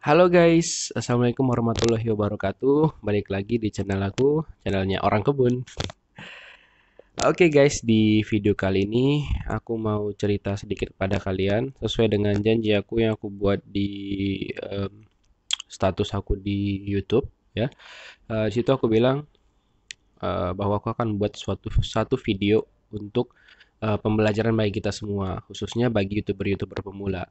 Halo guys, Assalamualaikum warahmatullahi wabarakatuh Balik lagi di channel aku, channelnya Orang Kebun Oke okay guys, di video kali ini aku mau cerita sedikit pada kalian Sesuai dengan janji aku yang aku buat di um, status aku di Youtube ya. Uh, situ aku bilang uh, bahwa aku akan buat suatu, satu video untuk uh, pembelajaran bagi kita semua Khususnya bagi youtuber-youtuber pemula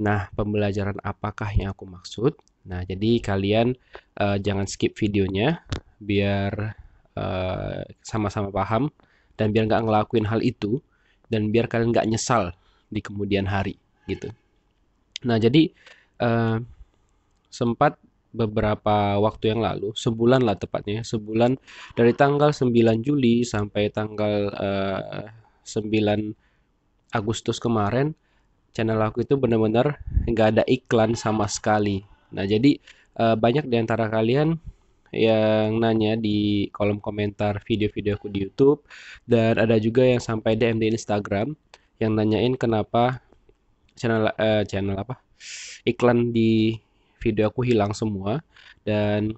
Nah, pembelajaran apakah yang aku maksud? Nah, jadi kalian uh, jangan skip videonya biar eh, sama-sama uh, paham dan biar nggak ngelakuin hal itu dan biar kalian nggak nyesal di kemudian hari gitu. Nah, jadi uh, sempat beberapa waktu yang lalu, sebulan lah tepatnya, sebulan dari tanggal 9 Juli sampai tanggal uh, 9 Agustus kemarin channel aku itu benar-benar nggak ada iklan sama sekali. Nah, jadi uh, banyak di antara kalian yang nanya di kolom komentar video-video aku di YouTube dan ada juga yang sampai DM di Instagram yang nanyain kenapa channel uh, channel apa iklan di video aku hilang semua dan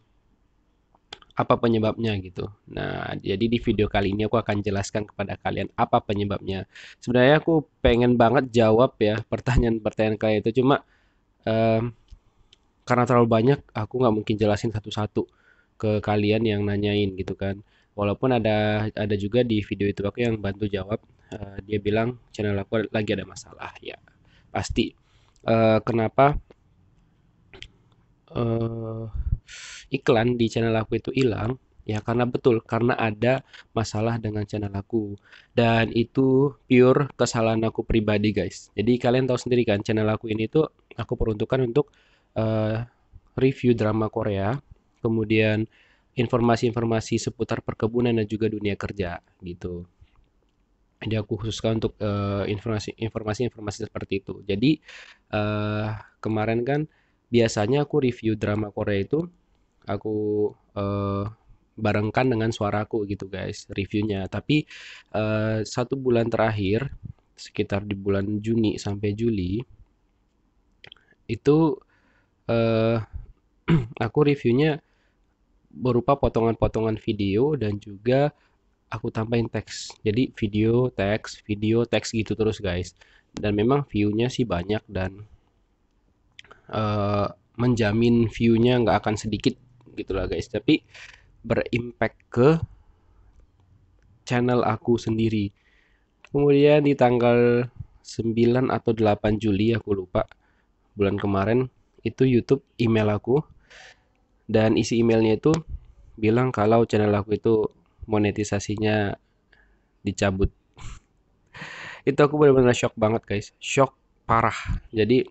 apa penyebabnya gitu. Nah, jadi di video kali ini aku akan jelaskan kepada kalian apa penyebabnya. Sebenarnya aku pengen banget jawab ya pertanyaan-pertanyaan kalian itu, cuma um, karena terlalu banyak aku nggak mungkin jelasin satu-satu ke kalian yang nanyain gitu kan. Walaupun ada ada juga di video itu aku yang bantu jawab, uh, dia bilang channel aku lagi ada masalah ya pasti. Uh, kenapa? Uh, iklan di channel aku itu hilang ya karena betul karena ada masalah dengan channel aku dan itu pure kesalahan aku pribadi guys jadi kalian tahu sendiri kan channel aku ini tuh aku peruntukkan untuk uh, review drama Korea kemudian informasi-informasi seputar perkebunan dan juga dunia kerja gitu jadi aku khususkan untuk eh, informasi-informasi uh, seperti itu jadi uh, kemarin kan biasanya aku review drama Korea itu aku uh, barengkan dengan suaraku gitu guys reviewnya tapi uh, satu bulan terakhir sekitar di bulan Juni sampai Juli itu uh, aku reviewnya berupa potongan-potongan video dan juga aku tambahin teks jadi video teks video teks gitu terus guys dan memang viewnya sih banyak dan uh, menjamin viewnya nggak akan sedikit gitu gitulah guys tapi berimpact ke channel aku sendiri kemudian di tanggal 9 atau 8 Juli aku lupa bulan kemarin itu YouTube email aku dan isi emailnya itu bilang kalau channel aku itu monetisasinya dicabut itu aku benar-benar shock banget guys shock parah jadi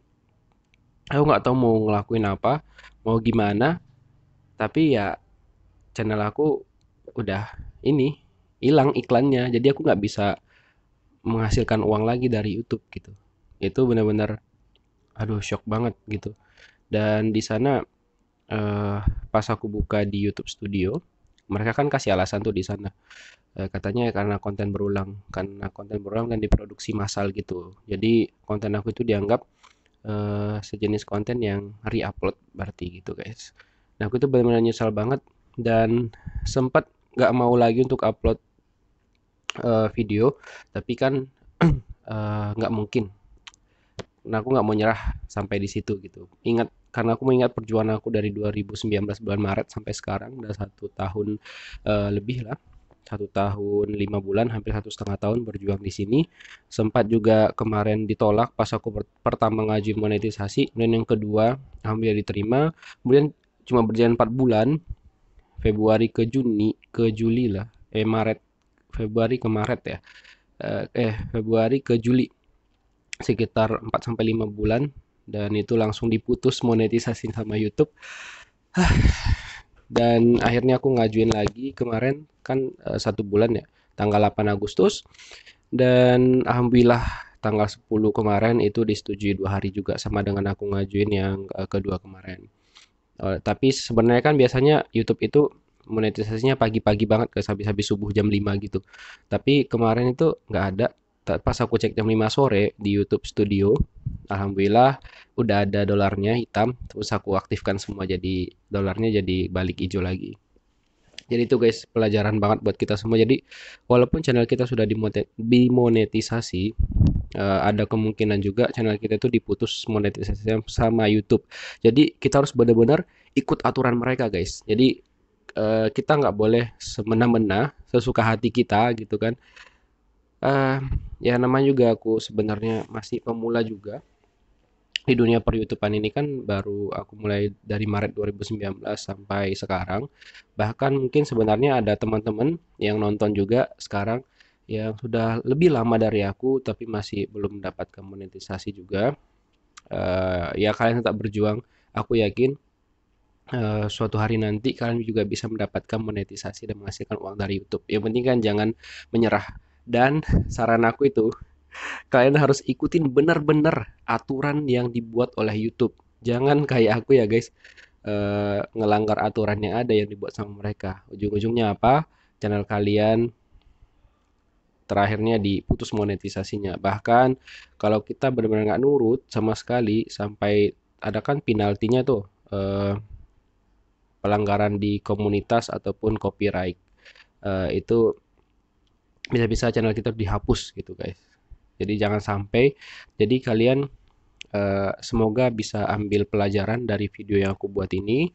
aku nggak tahu mau ngelakuin apa mau gimana tapi ya channel aku udah ini hilang iklannya jadi aku nggak bisa menghasilkan uang lagi dari YouTube gitu itu benar-benar aduh shock banget gitu dan di sana eh, pas aku buka di YouTube Studio mereka kan kasih alasan tuh di sana eh, katanya karena konten berulang karena konten berulang dan diproduksi massal gitu jadi konten aku itu dianggap eh, sejenis konten yang re-upload berarti gitu guys Nah aku tuh benar-benar nyesal banget dan sempat nggak mau lagi untuk upload uh, video, tapi kan eh, nggak uh, mungkin. Nah aku nggak mau nyerah sampai di situ gitu. Ingat karena aku mengingat perjuangan aku dari 2019 bulan Maret sampai sekarang udah satu tahun uh, lebih lah satu tahun lima bulan hampir satu setengah tahun berjuang di sini sempat juga kemarin ditolak pas aku pertama ngaji monetisasi dan yang kedua hampir diterima kemudian cuma berjalan 4 bulan Februari ke Juni ke Juli lah eh Maret Februari ke Maret ya eh, eh Februari ke Juli sekitar 4 sampai 5 bulan dan itu langsung diputus monetisasi sama YouTube dan akhirnya aku ngajuin lagi kemarin kan eh, satu bulan ya tanggal 8 Agustus dan alhamdulillah tanggal 10 kemarin itu disetujui dua hari juga sama dengan aku ngajuin yang eh, kedua kemarin Uh, tapi sebenarnya kan biasanya YouTube itu monetisasinya pagi-pagi banget ke habis-habis subuh jam 5 gitu. Tapi kemarin itu nggak ada. Pas aku cek jam 5 sore di YouTube Studio, alhamdulillah udah ada dolarnya hitam. Terus aku aktifkan semua jadi dolarnya jadi balik hijau lagi. Jadi itu guys pelajaran banget buat kita semua. Jadi walaupun channel kita sudah dimonetisasi, uh, ada kemungkinan juga channel kita itu diputus monetisasi sama YouTube. Jadi kita harus benar-benar ikut aturan mereka guys. Jadi uh, kita nggak boleh semena-mena sesuka hati kita gitu kan. Uh, ya namanya juga aku sebenarnya masih pemula juga di dunia per YouTubean ini kan baru aku mulai dari Maret 2019 sampai sekarang. Bahkan mungkin sebenarnya ada teman-teman yang nonton juga sekarang yang sudah lebih lama dari aku tapi masih belum mendapatkan monetisasi juga uh, ya kalian tetap berjuang aku yakin uh, suatu hari nanti kalian juga bisa mendapatkan monetisasi dan menghasilkan uang dari YouTube yang penting kan jangan menyerah dan saran aku itu kalian harus ikutin benar-benar aturan yang dibuat oleh YouTube jangan kayak aku ya guys uh, ngelanggar aturan yang ada yang dibuat sama mereka ujung-ujungnya apa channel kalian terakhirnya diputus monetisasinya bahkan kalau kita benar-benar nggak nurut sama sekali sampai ada kan penaltinya tuh eh, pelanggaran di komunitas ataupun copyright eh, itu bisa-bisa channel kita dihapus gitu guys jadi jangan sampai jadi kalian eh, semoga bisa ambil pelajaran dari video yang aku buat ini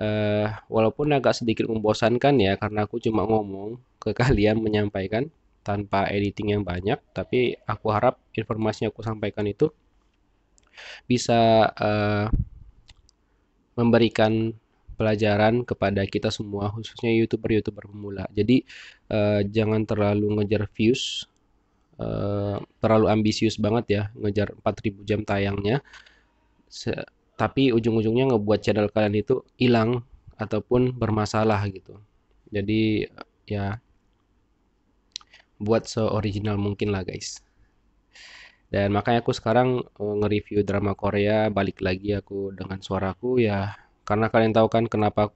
uh, walaupun agak sedikit membosankan ya karena aku cuma ngomong ke kalian menyampaikan tanpa editing yang banyak tapi aku harap informasinya aku sampaikan itu bisa uh, memberikan pelajaran kepada kita semua khususnya youtuber-youtuber pemula jadi uh, jangan terlalu ngejar views uh, terlalu ambisius banget ya ngejar 4000 jam tayangnya Se tapi ujung-ujungnya ngebuat channel kalian itu hilang ataupun bermasalah gitu jadi ya buat seoriginal mungkin lah guys dan makanya aku sekarang eh, nge-review drama Korea balik lagi aku dengan suaraku ya karena kalian tahu kan kenapa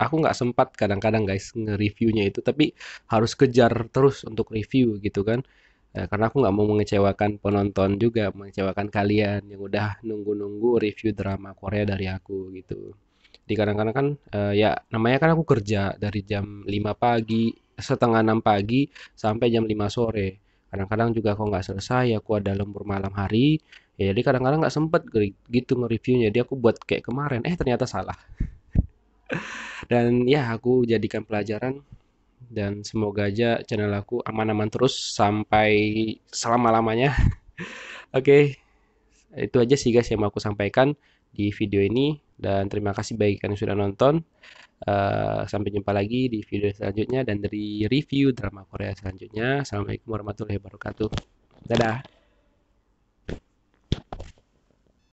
aku nggak sempat kadang-kadang guys nge-reviewnya itu tapi harus kejar terus untuk review gitu kan eh, karena aku nggak mau mengecewakan penonton juga mengecewakan kalian yang udah nunggu-nunggu review drama Korea dari aku gitu di kadang-kadang kan eh, ya namanya kan aku kerja dari jam 5 pagi setengah enam pagi sampai jam lima sore kadang-kadang juga kok nggak selesai aku ada lembur malam hari ya jadi kadang-kadang nggak sempet gitu nge-reviewnya jadi aku buat kayak kemarin eh ternyata salah dan ya aku jadikan pelajaran dan semoga aja channel aku aman-aman terus sampai selama-lamanya oke okay, itu aja sih guys yang mau aku sampaikan di video ini dan terima kasih bagi kalian yang sudah nonton. Uh, sampai jumpa lagi di video selanjutnya dan dari review drama Korea selanjutnya. Assalamualaikum warahmatullahi wabarakatuh. Dadah.